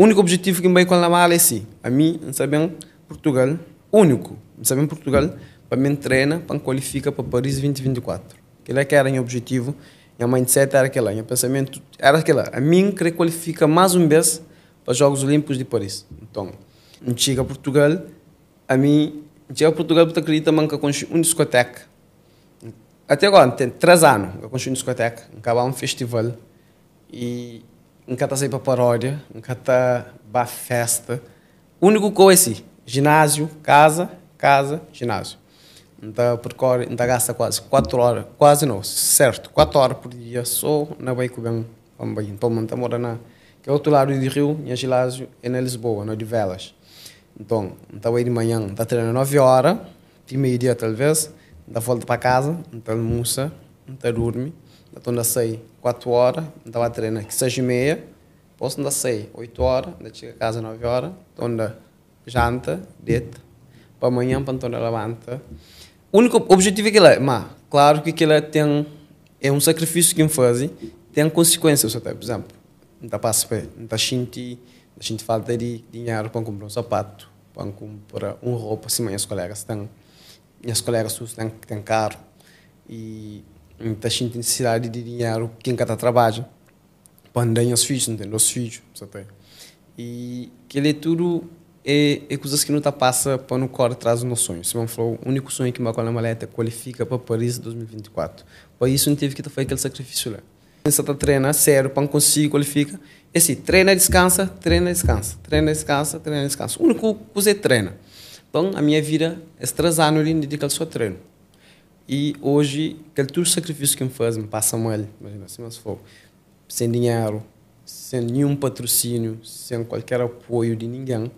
O único objetivo que me com a mala é assim. A mim, sabem Portugal, único, sabem Portugal, para mim treinar, para me qualificar para Paris 2024. Aquele é que era o objetivo, minha mindset era aquela, meu pensamento era aquela. A mim, queria qualificar mais um vez para os Jogos Olímpicos de Paris. Então, chega a Portugal, a mim, chega a Portugal porque acredita que eu construí uma discoteca. Até agora, tem três anos, eu construí uma discoteca, acabou um festival e nunca tá sair para paródia, nunca tá para festa. Único coisa é ginásio, casa, casa, ginásio. Então, cor tá então tá gasta quase 4 horas, quase não, certo, 4 horas por dia só na vamos Bem, Então, manta tá mora na que é outro lado do rio, em ginásio é na Lisboa, na de Velas. Então, então aí de manhã, tá treinando 9 horas, de meio-dia talvez, da volta para casa, então almoça, não dormir. então ainda saí 4 horas, então a treinar que 6 e meia, posso ainda sair 8 horas, ainda chega a casa 9 horas, então ainda janta, deita, para amanhã para então levanta. O único objetivo é que ele é, mas claro que ela tem, é um sacrifício que ele faz, tem consequências, até, por exemplo, não passa para, não sente, não sente falta de dinheiro para comprar um sapato, para comprar uma roupa, assim, minhas colegas têm, minhas colegas têm, têm carro, e muita gente tem necessidade de dinheiro quem está trabalha para andar os filhos não tem os filhos até e que ele é tudo é, é coisas que não está passa para no cor traz dos sonhos se vamos o único sonho que Macaulay Maleta qualifica para Paris 2024 para isso não teve que tá fazer aquele sacrifício lá começa a tá treinar sério para conseguir qualifica é assim treina descansa treina descansa treina descansa treina descansa o único coisa é treina então a minha vida esses é três anos eu dedico só seu treino e hoje, aquele todo sacrifício que me fazem, passam ele, imagina, assim, mas fosse sem dinheiro, sem nenhum patrocínio, sem qualquer apoio de ninguém.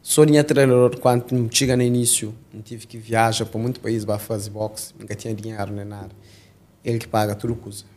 só tinha treinador quando me chega no início, não tive que viajar para muito país para fazer boxe, nunca tinha dinheiro nem nada. Ele que paga tudo coisa